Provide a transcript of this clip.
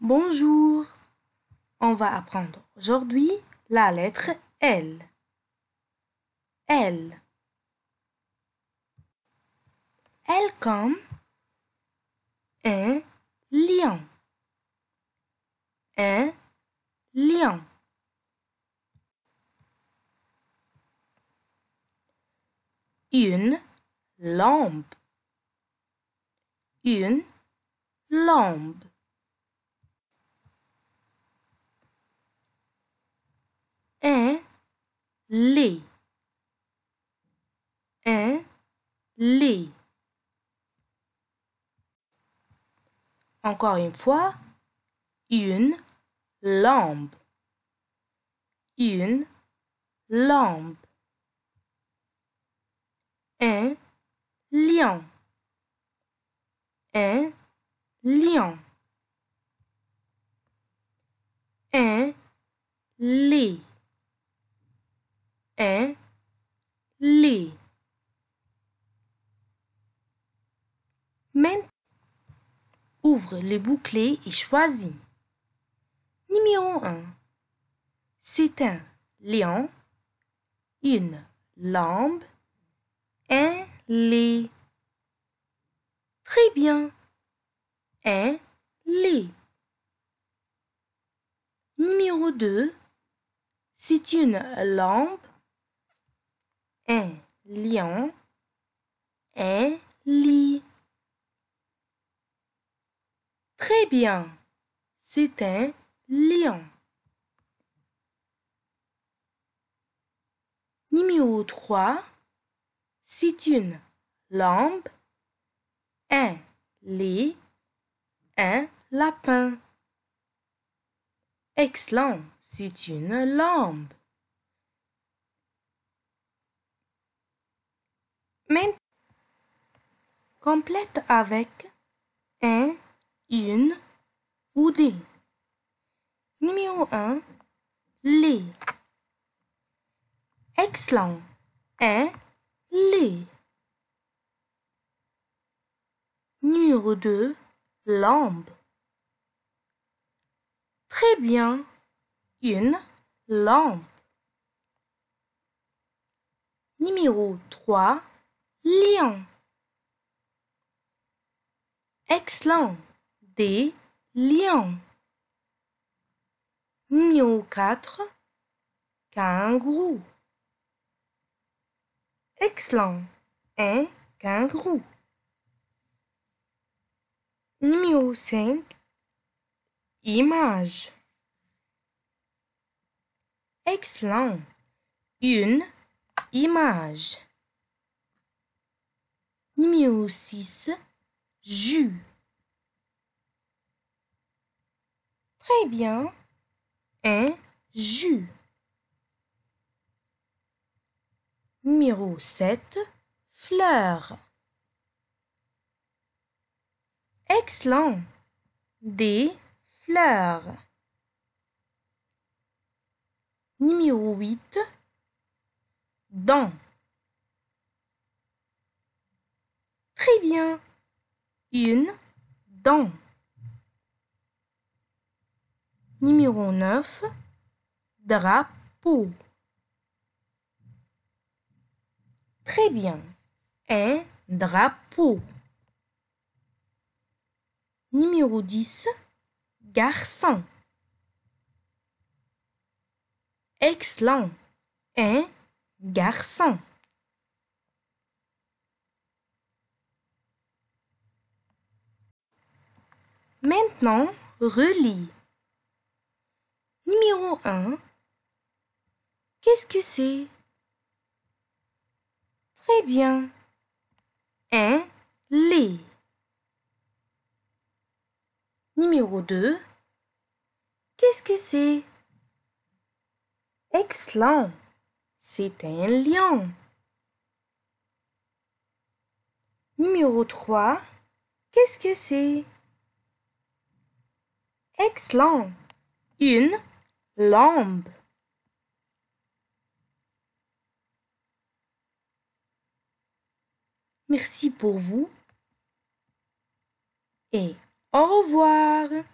Bonjour. On va apprendre aujourd'hui la lettre L. L. L comme un lion. Un lion. Une lampe. Une lampe. Un lit. un Encore une fois, une lampe une lampe un lion un lion un lit est les. Maintenant, ouvre les bouclés et choisis. Numéro 1. C'est un lion, une lampe, un lait. Très bien. Un lait. Numéro 2. C'est une lampe, un lion, un lit. Très bien, c'est un lion. Numéro 3, c'est une lampe, un lit, un lapin. Excellent, c'est une lampe. Main complète avec un, une ou des. Numéro 1, les. Excellent. Un, les. Numéro 2, lampe. Très bien. Une lampe. Numéro 3, lion. Excellent. Des lions. Mion 4. Kangourou. Excellent. Un kangourou. Numéro 5. Image. Excellent. Une image. Numéro 6. Jus. Très bien. Un jus. Numéro 7. Fleurs. Excellent. Des fleurs. Numéro 8. Dents. Très eh bien. Une dent. Numéro 9. Drapeau. Très bien. Un drapeau. Numéro 10. Garçon. Excellent. Un garçon. Maintenant, relis. Numéro 1. Qu'est-ce que c'est Très bien. Un lait. Numéro 2. Qu'est-ce que c'est Excellent. C'est un lion. Numéro 3. Qu'est-ce que c'est Excellent. Une lampe. Merci pour vous et au revoir.